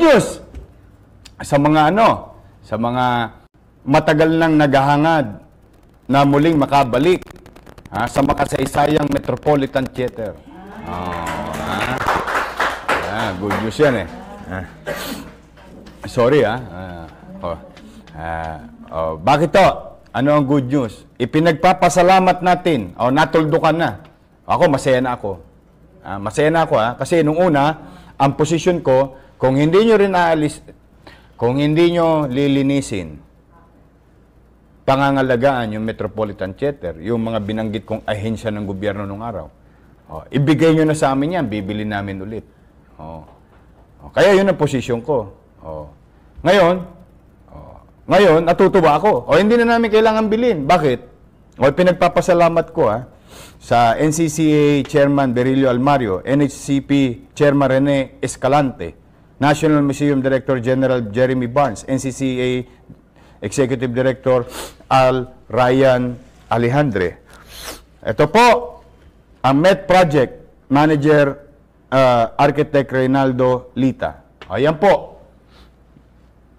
Diyos sa mga ano, sa mga matagal nang naghahangad na muling makabalik ha, sa makasaysayang Metropolitan Theater. Oh, ha? Ah, good news yan eh. Ah. Sorry ah. Ah, oh. Ah, oh. Bakit to? Ano ang good news? Ipinagpapasalamat natin. O, oh, natuldukan na. Ako, masaya na ako. Ah, masaya na ako ah. Kasi nung una, ang position ko, kung hindi nyo rin aalis, kung hindi nyo lilinisin, pangangalagaan yung Metropolitan Theater, yung mga binanggit kong ahensya ng gobyerno nung araw, oh, ibigay nyo na sa amin yan, bibili namin ulit. Oh. oh kaya yun ang posisyon ko. Oh. Ngayon, oh, ngayon, natutuwa ako. O oh, hindi na namin kailangan bilhin. Bakit? O oh, pinagpapasalamat ko ah, sa NCCA Chairman Berilio Almario, NHCP Chairman Rene Escalante, National Museum Director General Jeremy Barnes, NCCA Executive Director Al Ryan Alejandre. Ito po, ang MET Project Manager uh, Architect Reynaldo Lita. Ayan po.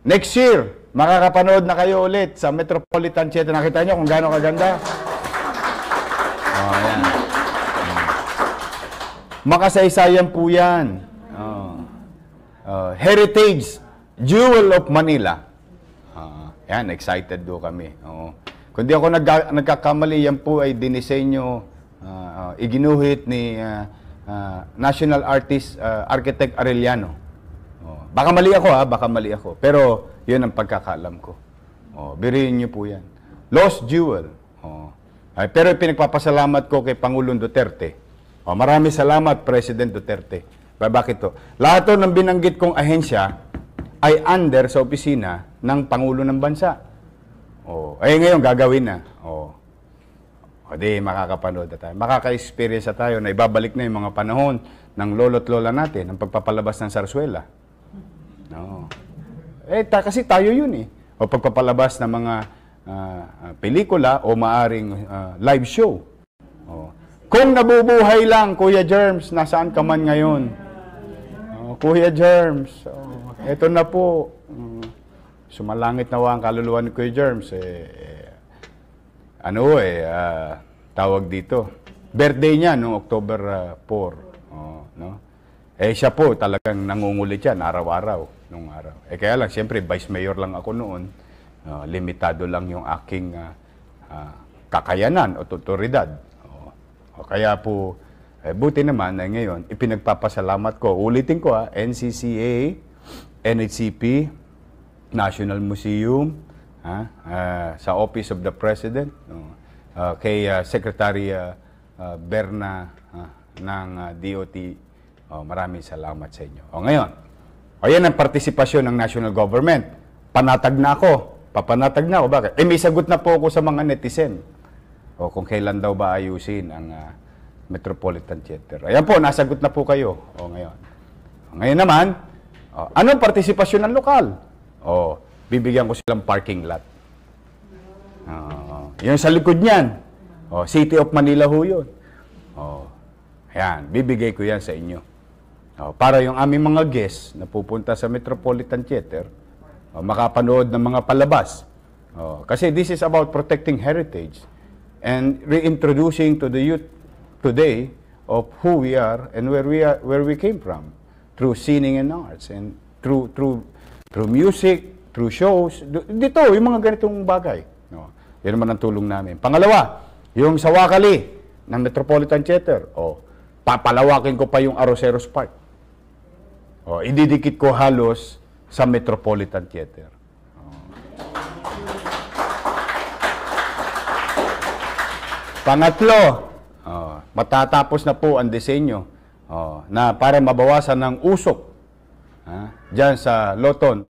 Next year, makakapanood na kayo ulit sa Metropolitan Theater. Nakita niyo kung gaano kaganda? Oh, ayan. Hmm. Makasaysayan po yan. Oh uh, Heritage Jewel of Manila. Uh, yan, excited do kami. Oo. Kundi ako nag nagkakamali, yan po ay dinisenyo, uh, uh, iginuhit ni uh, uh, National Artist uh, Architect Arellano. Oh, baka mali ako ha, baka mali ako. Pero yun ang pagkakaalam ko. Oh, birihin niyo po yan. Lost Jewel. Oh. Ay, pero pinagpapasalamat ko kay Pangulong Duterte. Oh, marami salamat, President Duterte. Bakit to? Lahat to ng binanggit kong ahensya ay under sa opisina ng Pangulo ng Bansa. Oh, ay ngayon gagawin na. Oh. O di, makakapanood na tayo. Makaka-experience na tayo na ibabalik na yung mga panahon ng lolo't lola natin, ng pagpapalabas ng sarsuela. No. Eh, ta- kasi tayo yun eh. O pagpapalabas ng mga uh, pelikula o maaring uh, live show. Oh. Kung nabubuhay lang, Kuya Germs, nasaan ka man ngayon, Kuya Germs, oh, ito na po. Mm. sumalangit na ang kaluluwa ni Kuya Germs. Eh, eh, ano eh, uh, tawag dito. Birthday niya noong October uh, ah, 4. Oh, no? Eh siya po talagang nangungulit yan araw-araw nung araw. Eh kaya lang, siyempre, vice mayor lang ako noon. Uh, limitado lang yung aking uh, uh, kakayanan o tutoridad. Oh, oh, kaya po, eh, buti naman na ngayon, ipinagpapasalamat ko, ulitin ko ha, ah, NCCA, NHCP, National Museum, ha, uh, sa Office of the President, uh, kay uh, Secretary uh, Berna uh, ng uh, DOT, oh, maraming salamat sa inyo. O oh, ngayon, o oh, yan ang partisipasyon ng national government. Panatag na ako. Papanatag na ako. Bakit? Eh may sagot na po ako sa mga netizen. O oh, kung kailan daw ba ayusin ang uh, Metropolitan Theater. Ayan po, nasagot na po kayo. O, ngayon. Ngayon naman, o, anong partisipasyon ng lokal? O, bibigyan ko silang parking lot. O, yung sa likod niyan. O, City of Manila ho yun. O, ayan, bibigay ko yan sa inyo. O, para yung aming mga guests na pupunta sa Metropolitan Theater, o, makapanood ng mga palabas. O, kasi this is about protecting heritage and reintroducing to the youth today of who we are and where we are, where we came from through singing and arts and through through through music, through shows. Dito, yung mga ganitong bagay. No? Yan man ang tulong namin. Pangalawa, yung sa Wakali ng Metropolitan Theater. O, papalawakin ko pa yung Aroseros Park. O, ididikit ko halos sa Metropolitan Theater. Pangatlo, matatapos na po ang disenyo oh, na para mabawasan ng usok ah, dyan sa Loton.